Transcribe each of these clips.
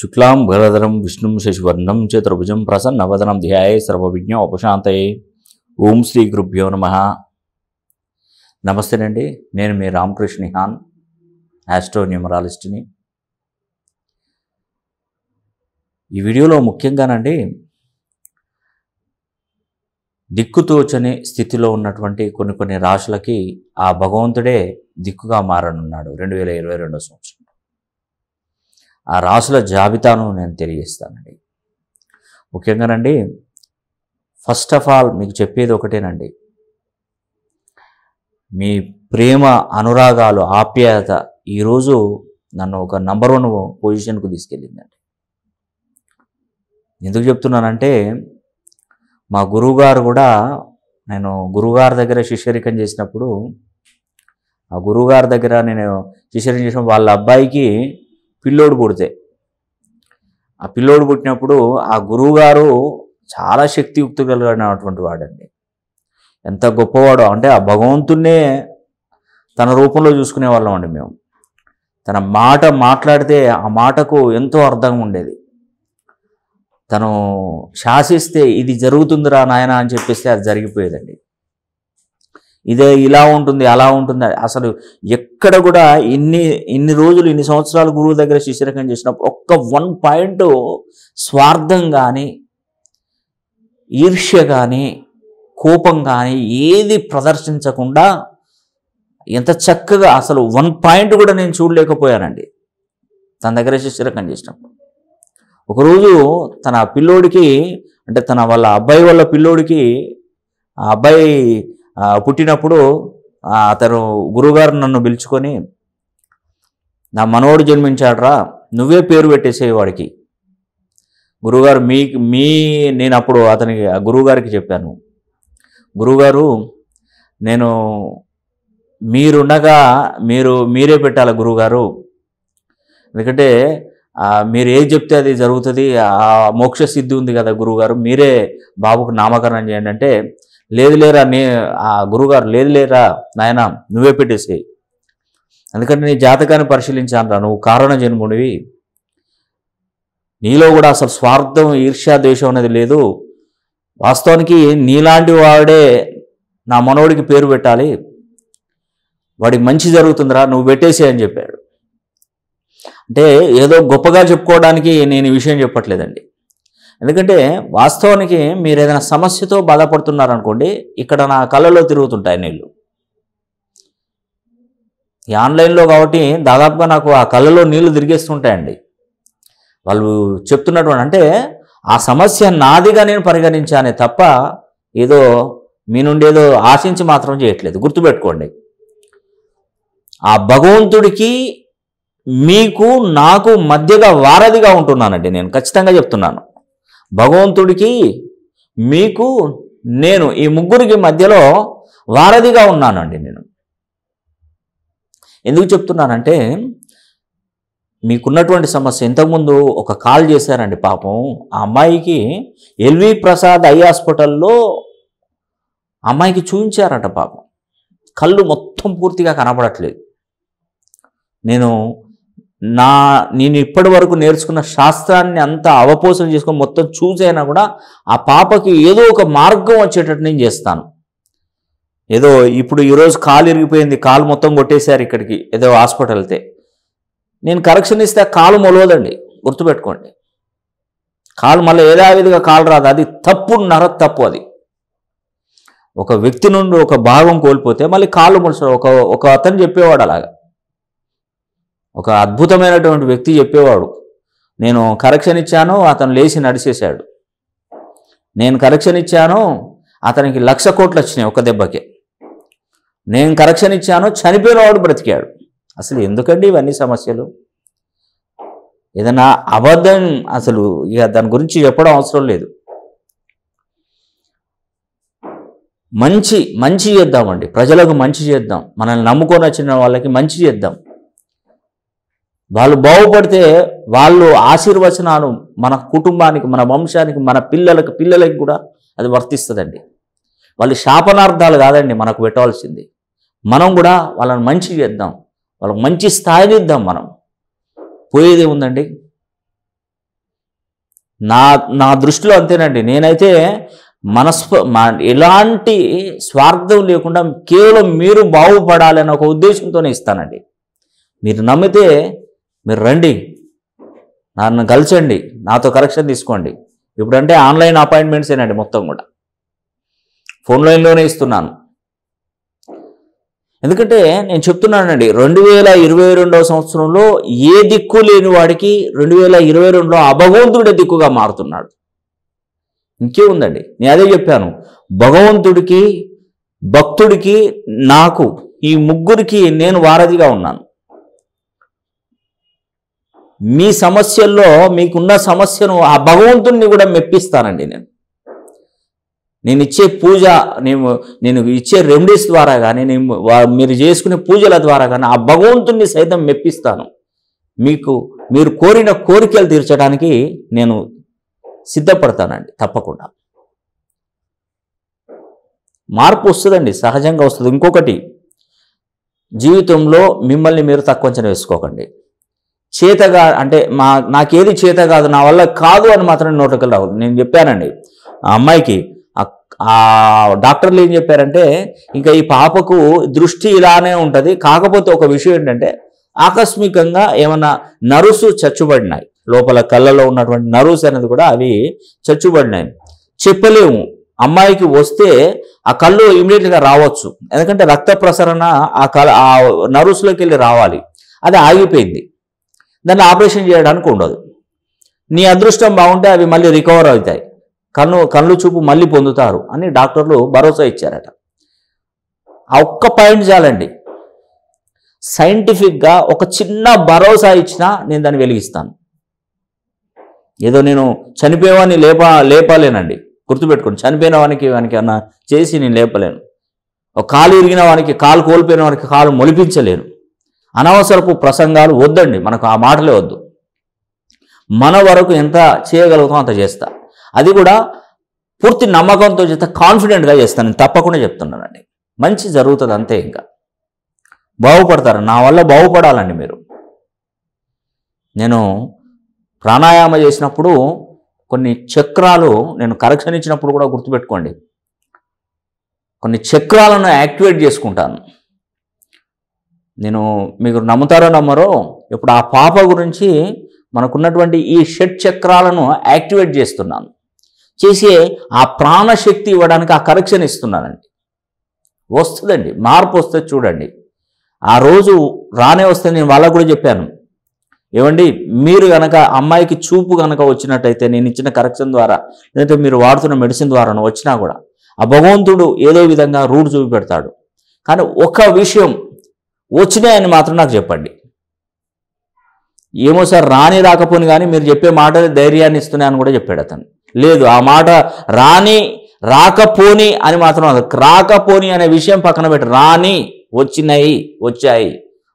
శుక్లాం భరధరం విష్ణుం శశివర్ణం చతుర్భుజం ప్రసన్నవదనం ధ్యాయ సర్వవిజ్ఞ ఉపశాంతయే ఓం శ్రీ గురుభ్యో నమ అండి నేను మీ రామకృష్ణ హాన్ ఆస్ట్రోన్యూమరాలిస్ట్ని ఈ వీడియోలో ముఖ్యంగానండి దిక్కుతోచని స్థితిలో ఉన్నటువంటి కొన్ని కొన్ని రాశులకి ఆ భగవంతుడే దిక్కుగా మారనున్నాడు రెండు వేల ఇరవై రెండో సంవత్సరం ఆ రాసుల జాబితాను నేను తెలియజేస్తానండి ముఖ్యంగానండి ఫస్ట్ ఆఫ్ ఆల్ మీకు చెప్పేది ఒకటేనండి మీ ప్రేమ అనురాగాలు ఆప్యాయత ఈరోజు నన్ను ఒక నంబర్ వన్ పొజిషన్కు తీసుకెళ్ళిందండి ఎందుకు చెప్తున్నానంటే మా గురువుగారు కూడా నేను గురువుగారి దగ్గర శిష్యరికం చేసినప్పుడు ఆ గురువుగారి దగ్గర నేను శిష్యరికం చేసిన వాళ్ళ అబ్బాయికి పిల్లోడు పుడితే ఆ పిల్లోడు పుట్టినప్పుడు ఆ గురువుగారు చాలా శక్తియుక్తి కలిగినటువంటి వాడండి ఎంత గొప్పవాడు అంటే ఆ భగవంతుడినే తన రూపంలో చూసుకునే వాళ్ళం అండి మేము తన మాట మాట్లాడితే ఆ మాటకు ఎంతో అర్థం ఉండేది తను శాసిస్తే ఇది జరుగుతుందిరా నాయన అని చెప్పేస్తే అది జరిగిపోయేదండి ఇదే ఇలా ఉంటుంది అలా ఉంటుంది అసలు ఎక్కడ కూడా ఇన్ని ఇన్ని రోజులు ఇన్ని సంవత్సరాలు గురువు దగ్గర శిష్యరకం చేసినప్పుడు ఒక్క వన్ పాయింట్ స్వార్థం కానీ ఈర్ష్య కానీ కోపం కానీ ఏది ప్రదర్శించకుండా ఎంత చక్కగా అసలు వన్ పాయింట్ కూడా నేను చూడలేకపోయానండి తన దగ్గర శిష్యరకం చేసినప్పుడు ఒకరోజు తన పిల్లోడికి అంటే తన వాళ్ళ అబ్బాయి వాళ్ళ పిల్లోడికి ఆ అబ్బాయి పుట్టినప్పుడు అతను గురుగారు నన్ను పిలుచుకొని నా మనవడు జన్మించాడరా నువ్వే పేరు పెట్టేసేవి వాడికి గురుగారు మీ మీ నేను అప్పుడు అతనికి గురువుగారికి చెప్పాను గురువుగారు నేను మీరుండగా మీరు మీరే పెట్టాలి గురువుగారు ఎందుకంటే మీరు ఏది చెప్తే అది జరుగుతుంది ఆ మోక్ష సిద్ధి ఉంది కదా గురువుగారు మీరే బాబుకు నామకరణం చేయండి అంటే లేదు లేరా నీ ఆ గురుగారు లేదు లేరా నాయన నువ్వే పెట్టేసి ఎందుకంటే నీ జాతకాన్ని పరిశీలించాను నువ్వు కారణ జన్ముడివి నీలో కూడా అసలు స్వార్థం ఈర్ష్యా ద్వేషం అనేది లేదు వాస్తవానికి నీలాంటి వాడే నా మనవుడికి పేరు పెట్టాలి వాడికి మంచి జరుగుతుందిరా నువ్వు పెట్టేసే అని చెప్పాడు అంటే ఏదో గొప్పగా చెప్పుకోవడానికి నేను ఈ విషయం చెప్పట్లేదండి ఎందుకంటే వాస్తవానికి మీరు ఏదైనా సమస్యతో బాధపడుతున్నారనుకోండి ఇక్కడ నా కళ్ళలో తిరుగుతుంటాయి నీళ్ళు ఈ ఆన్లైన్లో కాబట్టి దాదాపుగా నాకు ఆ కళ్ళలో నీళ్లు తిరిగేస్తుంటాయండి వాళ్ళు చెప్తున్నటువంటి అంటే ఆ సమస్య నాదిగా నేను పరిగణించానే తప్ప ఏదో మీ నుండి ఏదో ఆశించి మాత్రం చేయట్లేదు గుర్తుపెట్టుకోండి ఆ భగవంతుడికి మీకు నాకు మధ్యగా వారధిగా ఉంటున్నానండి నేను ఖచ్చితంగా చెప్తున్నాను భగవంతుడికి మీకు నేను ఈ ముగ్గురికి మధ్యలో వారధిగా ఉన్నానండి నేను ఎందుకు చెప్తున్నానంటే మీకున్నటువంటి సమస్య ఇంతకుముందు ఒక కాల్ చేశారండి పాపం ఆ అమ్మాయికి ఎల్వి ప్రసాద్ ఐ హాస్పిటల్లో అమ్మాయికి చూపించారంట పాపం కళ్ళు మొత్తం పూర్తిగా కనపడట్లేదు నేను నా నేను ఇప్పటి వరకు నేర్చుకున్న శాస్త్రాన్ని అంతా అవపోసం చేసుకొని మొత్తం చూసైనా కూడా ఆ పాపకి ఏదో ఒక మార్గం వచ్చేటట్టు నేను చేస్తాను ఏదో ఇప్పుడు ఈరోజు కాలు ఇరిగిపోయింది కాలు మొత్తం కొట్టేశారు ఇక్కడికి ఏదో హాస్పిటల్ వెళ్తే నేను కరెక్షన్ ఇస్తే కాలు మొలవదండి గుర్తుపెట్టుకోండి కాలు మళ్ళీ ఏదావిధిగా కాలు రాదు అది తప్పు నర తప్పు అది ఒక వ్యక్తి నుండి ఒక భాగం కోల్పోతే మళ్ళీ కాలు మొలసడం ఒక ఒక అతను చెప్పేవాడు అలాగా ఒక అద్భుతమైనటువంటి వ్యక్తి చెప్పేవాడు నేను కరెక్షన్ ఇచ్చాను అతను లేచి నడిచేశాడు నేను కరెక్షన్ ఇచ్చాను అతనికి లక్ష కోట్లు వచ్చినాయి ఒక దెబ్బకే నేను కరెక్షన్ ఇచ్చాను చనిపోయినవాడు బ్రతికాడు అసలు ఎందుకండి ఇవన్నీ సమస్యలు ఏదైనా అబద్ధం అసలు ఇక దాని గురించి చెప్పడం అవసరం లేదు మంచి మంచి చేద్దామండి ప్రజలకు మంచి చేద్దాం మనల్ని నమ్ముకొని వచ్చిన వాళ్ళకి మంచి చేద్దాం వాళ్ళు బాగుపడితే వాళ్ళు ఆశీర్వచనాలు మన కుటుంబానికి మన వంశానికి మన పిల్లలకు పిల్లలకి కూడా అది వర్తిస్తుందండి వాళ్ళు శాపనార్థాలు కాదండి మనకు పెట్టాల్సింది మనం కూడా వాళ్ళని మంచి చేద్దాం వాళ్ళకి మంచి స్థాయిని ఇద్దాం మనం పోయేది ఉందండి నా నా దృష్టిలో అంతేనండి నేనైతే మనస్ప ఎలాంటి స్వార్థం లేకుండా కేవలం మీరు బాగుపడాలని ఒక ఉద్దేశంతోనే ఇస్తానండి మీరు నమ్మితే మీరు రండి నన్ను కలిసండి నాతో కరెక్షన్ తీసుకోండి ఇప్పుడంటే ఆన్లైన్ అపాయింట్మెంట్స్ ఏనండి మొత్తం కూడా ఫోన్ లైన్లోనే ఇస్తున్నాను ఎందుకంటే నేను చెప్తున్నానండి రెండు వేల ఇరవై రెండవ సంవత్సరంలో ఏ దిక్కు లేని వాడికి రెండు వేల ఇరవై రెండులో అభగవంతుడే దిక్కుగా మారుతున్నాడు ఇంకేముందండి నేను అదే చెప్పాను భగవంతుడికి భక్తుడికి నాకు ఈ ముగ్గురికి నేను వారధిగా ఉన్నాను మీ సమస్యల్లో మీకున్న సమస్యను ఆ భగవంతుణ్ణి కూడా మెప్పిస్తానండి నేను నేను ఇచ్చే పూజ నేను నేను ఇచ్చే రెమెడీస్ ద్వారా కానీ నేను మీరు చేసుకునే పూజల ద్వారా కానీ ఆ భగవంతుణ్ణి సైతం మెప్పిస్తాను మీకు మీరు కోరిన కోరికలు తీర్చడానికి నేను సిద్ధపడతానండి తప్పకుండా మార్పు వస్తుందండి సహజంగా వస్తుంది ఇంకొకటి జీవితంలో మిమ్మల్ని మీరు తక్కువ వేసుకోకండి చేతగా అంటే మా నాకేది చేత కాదు నా వల్ల కాదు అని మాత్రం నోట్లకి రావు నేను చెప్పానండి ఆ అమ్మాయికి ఆ డాక్టర్లు ఏం చెప్పారంటే ఇంకా ఈ పాపకు దృష్టి ఇలానే ఉంటుంది కాకపోతే ఒక విషయం ఏంటంటే ఆకస్మికంగా ఏమైనా నరుసు చచ్చుబడినాయి లోపల కళ్ళలో ఉన్నటువంటి నరుసు అనేది కూడా అవి చచ్చుబడినాయి చెప్పలేము అమ్మాయికి వస్తే ఆ కళ్ళు ఇమీడియట్గా రావచ్చు ఎందుకంటే రక్త ప్రసరణ ఆ కళ ఆ నరుసులోకి వెళ్ళి రావాలి అది ఆగిపోయింది దాన్ని ఆపరేషన్ చేయడానికి ఉండదు నీ అదృష్టం బాగుంటే అవి మళ్ళీ రికవర్ అవుతాయి కన్ను కళ్ళు చూపు మళ్ళీ పొందుతారు అని డాక్టర్లు భరోసా ఇచ్చారట ఆ ఒక్క పాయింట్ చాలండి సైంటిఫిక్గా ఒక చిన్న భరోసా ఇచ్చినా నేను దాన్ని వెలిగిస్తాను ఏదో నేను చనిపోయేవాన్ని లేపా లేపలేనండి గుర్తుపెట్టుకోండి చనిపోయిన వానికి వానికి అన్న చేసి నేను లేపలేను ఒక కాలు ఇరిగిన వానికి కాలు కోల్పోయిన వానికి కాలు మొలిపించలేను అనవసరపు ప్రసంగాలు వద్దండి మనకు ఆ మాటలే వద్దు మన వరకు ఎంత చేయగలుగుతాం అంత చేస్తా అది కూడా పూర్తి నమ్మకంతో చేస్తా కాన్ఫిడెంట్గా చేస్తాను నేను తప్పకుండా చెప్తున్నానండి మంచి జరుగుతుంది అంతే ఇంకా బాగుపడతారు నా వల్ల బాగుపడాలండి మీరు నేను ప్రాణాయామ చేసినప్పుడు కొన్ని చక్రాలు నేను కరెక్షన్ ఇచ్చినప్పుడు కూడా గుర్తుపెట్టుకోండి కొన్ని చక్రాలను యాక్టివేట్ చేసుకుంటాను నేను మీరు నమ్ముతారో నమ్మరో ఇప్పుడు ఆ పాప గురించి మనకున్నటువంటి ఈ షట్ చక్రాలను యాక్టివేట్ చేస్తున్నాను చేసి ఆ ప్రాణశక్తి ఇవ్వడానికి ఆ కరెక్షన్ ఇస్తున్నానండి వస్తుందండి మార్పు వస్తే చూడండి ఆ రోజు రానే వస్తే నేను వాళ్ళకు కూడా చెప్పాను ఏమండి మీరు కనుక అమ్మాయికి చూపు కనుక వచ్చినట్టయితే నేను ఇచ్చిన కరెక్షన్ ద్వారా లేదంటే మీరు వాడుతున్న మెడిసిన్ ద్వారా వచ్చినా కూడా ఆ భగవంతుడు ఏదో విధంగా రూడ్ చూపెడతాడు కానీ ఒక విషయం వచ్చినాయని మాత్రం నాకు చెప్పండి ఏమో సార్ రాని రాకపోని కానీ మీరు చెప్పే మాటలు ధైర్యాన్ని ఇస్తున్నాయని కూడా చెప్పాడు అతను లేదు ఆ మాట రాని రాకపోని అని మాత్రం రాకపోని అనే విషయం పక్కన పెట్టి రాని వచ్చినాయి వచ్చాయి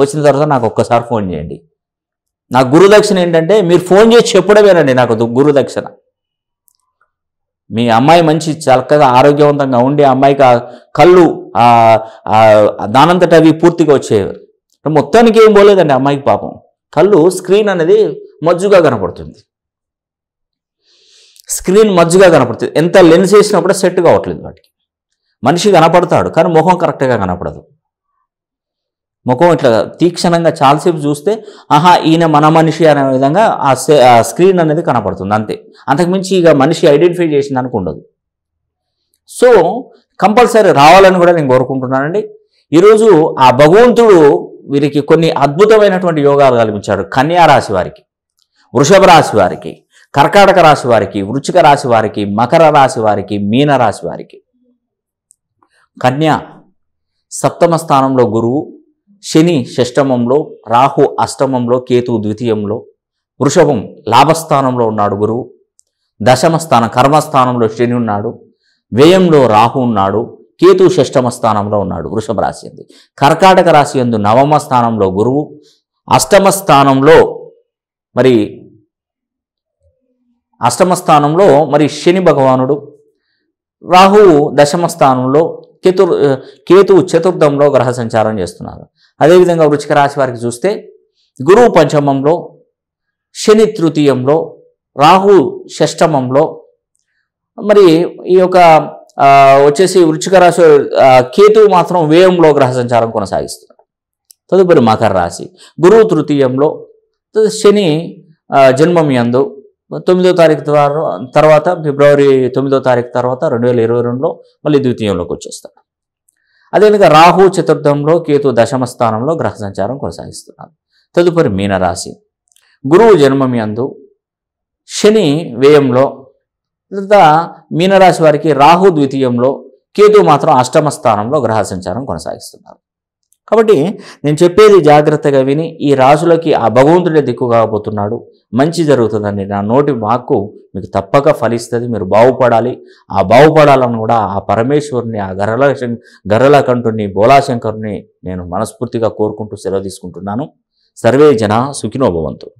వచ్చిన తర్వాత నాకు ఒక్కసారి ఫోన్ చేయండి నా గురుదక్షిణ ఏంటంటే మీరు ఫోన్ చేసి చెప్పడమేనండి నాకు గురుదక్షిణ మీ అమ్మాయి మంచి చక్కగా ఆరోగ్యవంతంగా ఉండి అమ్మాయికి కళ్ళు దానంతట అవి పూర్తిగా వచ్చేవి మొత్తానికి ఏం పోలేదండి అమ్మాయికి పాపం కళ్ళు స్క్రీన్ అనేది మజ్జుగా కనపడుతుంది స్క్రీన్ మజ్జుగా కనపడుతుంది ఎంత లెన్స్ వేసినప్పుడే సెట్ కావట్లేదు వాటికి మనిషి కనపడతాడు కానీ మొహం కరెక్ట్గా కనపడదు ముఖం ఇట్లా తీక్షణంగా చాలాసేపు చూస్తే ఆహా ఈయన మన మనిషి అనే విధంగా ఆ స్క్రీన్ అనేది కనపడుతుంది అంతే అంతకుమించి ఇక మనిషి ఐడెంటిఫై చేసింది అనుకుండదు సో కంపల్సరీ రావాలని కూడా నేను కోరుకుంటున్నానండి ఈరోజు ఆ భగవంతుడు వీరికి కొన్ని అద్భుతమైనటువంటి యోగాలు కల్పించాడు కన్యా రాశి వారికి వృషభ రాశి వారికి కర్కాటక రాశి వారికి వృచ్చిక రాశి వారికి మకర రాశి వారికి మీన రాశి వారికి కన్యా సప్తమ స్థానంలో గురువు శని షష్టమంలో రాహు అష్టమంలో కేతు ద్వితీయంలో వృషభం లాభస్థానంలో ఉన్నాడు గురువు దశమ స్థానం కర్మస్థానంలో శని ఉన్నాడు వ్యయంలో రాహు ఉన్నాడు కేతు షష్టమ స్థానంలో ఉన్నాడు వృషభ రాశి ఉంది కర్కాటక రాశి ఎందు నవమ స్థానంలో గురువు అష్టమ స్థానంలో మరి అష్టమ స్థానంలో మరి శని భగవానుడు రాహు దశమ స్థానంలో కేతు కేతువు చతుర్థంలో గ్రహ సంచారం చేస్తున్నారు అదేవిధంగా వృచిక రాశి వారికి చూస్తే గురువు పంచమంలో శని తృతీయంలో రాహు షష్టమంలో మరి ఈ యొక్క వచ్చేసి వృచిక రాశి కేతువు మాత్రం వ్యయంలో గ్రహ సంచారం కొనసాగిస్తున్నారు తదుపరి మకర రాశి గురువు తృతీయంలో శని జన్మం యందు తొమ్మిదో తారీఖు తర్వాత ఫిబ్రవరి తొమ్మిదో తారీఖు తర్వాత రెండు వేల ఇరవై రెండులో మళ్ళీ ద్వితీయంలోకి వచ్చేస్తాడు అదేవిధంగా రాహు చతుర్థంలో కేతు దశమ స్థానంలో గ్రహ సంచారం కొనసాగిస్తున్నారు తదుపరి మీనరాశి గురువు జన్మమి అందు శని వ్యయంలో లేదా మీనరాశి వారికి రాహు ద్వితీయంలో కేతు మాత్రం అష్టమ స్థానంలో గ్రహ సంచారం కొనసాగిస్తున్నారు కాబట్టి నేను చెప్పేది జాగ్రత్తగా విని ఈ రాజులకి ఆ భగవంతుడే దిక్కు కాకపోతున్నాడు మంచి జరుగుతుందండి నా నోటి మాకు మీకు తప్పక ఫలిస్తుంది మీరు బాగుపడాలి ఆ బాగుపడాలని కూడా ఆ పరమేశ్వరుని ఆ గరల కంటుని బోలాశంకరుని నేను మనస్ఫూర్తిగా కోరుకుంటూ సెలవు తీసుకుంటున్నాను సర్వే జన సుఖినోభవంతు